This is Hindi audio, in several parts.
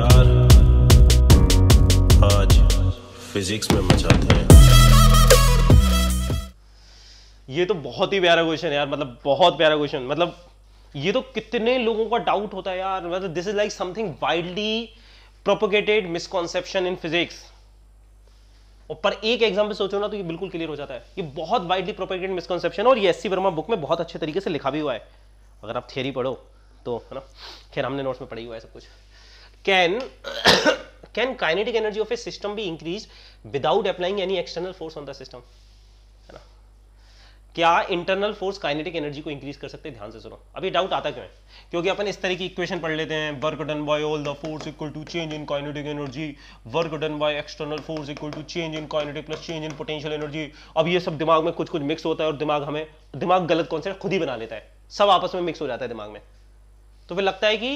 यार आज फिजिक्स में मचाते हैं ये तो बहुत ही प्यारा क्वेश्चन है यार मतलब बहुत प्यारा क्वेश्चन मतलब ये तो कितने लोगों का डाउट होता है यार मतलब this is like something wildly propagated misconception in physics और पर एक एग्जाम्पल सोचो ना तो ये बिल्कुल क्लियर हो जाता है ये बहुत वाइडली प्रोपोगेटेड मिसकॉन्सेप्शन और ये एस वर्मा बुक में बहुत अच्छे तरीके से लिखा भी हुआ है अगर आप थियरी पढ़ो तो है ना खैर हमने नोट्स में पढ़ी हुआ है सब कुछ can can kinetic energy of a system भी increase without applying any external force on the system है ना क्या इंटरनल फोर्स काइनेटिक एनर्जी को इंक्रीज कर सकते हैं ध्यान से सुनो अभी डाउट आता क्यों है क्योंकि अपन इस तरह की इक्वेशन पढ़ लेते हैं work done by all the force equal to change in kinetic energy work done by external force equal to change in kinetic plus change in potential energy अब ये सब दिमाग में कुछ कुछ मिक्स होता है और दिमाग हमें दिमाग गलत कॉन्सेप्ट खुद ही बना लेता है सब आपस में मिक्स हो जाता है दिमाग में तो फिर लगता है कि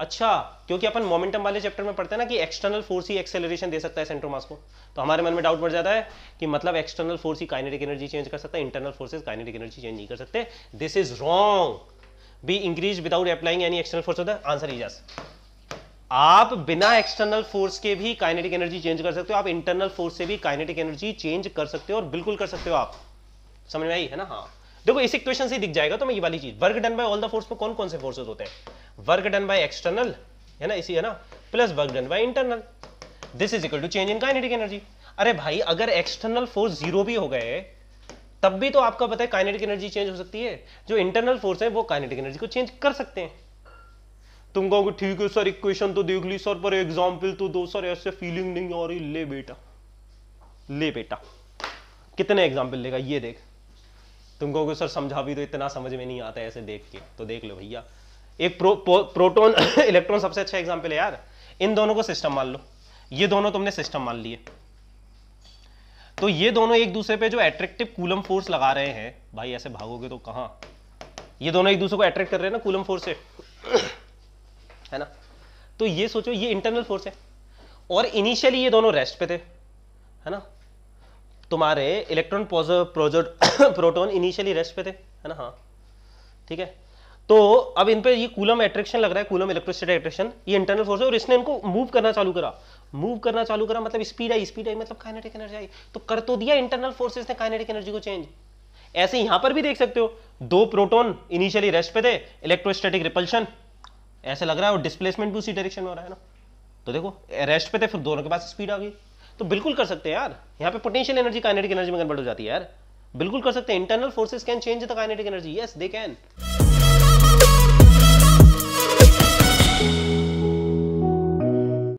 अच्छा क्योंकि अपन मोमेंटम वाले चैप्टर में पढ़ते हैं ना कि एक्सटर्नल फोर्स ही एक्सेलरेशन दे सकता है सेंट्रोमास को तो हमारे मन में डाउट बढ़ जाता है कि मतलब एक्सटर्नल फोर्स ही काइनेटिक एनर्जी चेंज कर सकता है internal forces kinetic energy change नहीं कर सकते this is wrong B increase without applying any external force होता है आंसर आप बिना एक्सटर्नल फोर्स के भी काइनेटिक एनर्जी चेंज कर सकते हो आप इंटरनल फोर्स से भी काइनेटिक एनर्जी चेंज कर सकते हो और बिल्कुल कर सकते हो आप समझ में आई है ना हाँ देखो इस इक्वेशन से दिख जाएगा तो मैं ये वाली चीज work done by all the force में कौन कौन से फोर्सेस होते हैं वर्क डन बाय एक्सटर्नल है ना इसी है ना plus work done by internal this is equal to change in kinetic energy अरे भाई अगर एक्सटर्नल फोर्स जीरो भी हो गए तब भी तो आपका पता है काइनेटिक एनर्जी चेंज हो सकती है जो इंटरनल फोर्स है वो काइनेटिक एनर्जी को चेंज कर सकते हैं तुम कहोगे ठीक है सर इक्वेशन तो देख ली सर पर एग्जाम्पल तो दो सर ऐसे फीलिंग नहीं आ रही ले बेटा ले बेटा कितने एग्जाम्पल लेगा ये देख तुम कहोगे सर समझा भी तो इतना समझ में नहीं आता ऐसे देख के तो देख लो भैया एक प्रो, प्रो, प्रोटोन इलेक्ट्रॉन सबसे अच्छा एग्जाम्पल है यार इन दोनों को सिस्टम मान लो ये दोनों तुमने सिस्टम मान लिए तो ये दोनों एक दूसरे पे जो एट्रेक्टिव कूलम फोर्स लगा रहे हैं भाई ऐसे भागोगे तो कहां ये दोनों एक दूसरे को अट्रैक्ट कर रहे हैं ना कूलम फोर्स से है ना तो ये सोचो ये इंटरनल फोर्स है और इनिशियली ये दोनों रेस्ट पे थे है ना तुम्हारे इलेक्ट्रॉन प्रोटोन इनिशियली रेस्ट पे थे है ना हाँ ठीक है तो अब इन पे ये कूलम एट्रैक्शन लग रहा है कूलम इलेक्ट्रिसिटी एट्रैक्शन ये इंटरनल फोर्स है और इसने इनको मूव करना चालू करा मूव करना चालू करा मतलब स्पीड आई स्पीड आई मतलब काइनेटिक एनर्जी आई तो कर तो दिया इंटरनल फोर्सेस ने काइनेटिक एनर्जी को चेंज ऐसे यहां पर भी देख सकते हो दो प्रोटोन इनिशियली रेस्ट पे थे इलेक्ट्रोस्टेटिक रिपल्शन ऐसे लग रहा है और डिस्प्लेसमेंट भी उसी डायरेक्शन में हो रहा है ना तो देखो रेस्ट पे थे फिर दोनों के पास स्पीड आ गई तो बिल्कुल कर सकते हैं यार यहाँ पे पोटेंशियल एनर्जी काइनेटिक एनर्जी में कन्वर्ट हो जाती है यार बिल्कुल कर सकते हैं internal forces can change the kinetic energy yes they can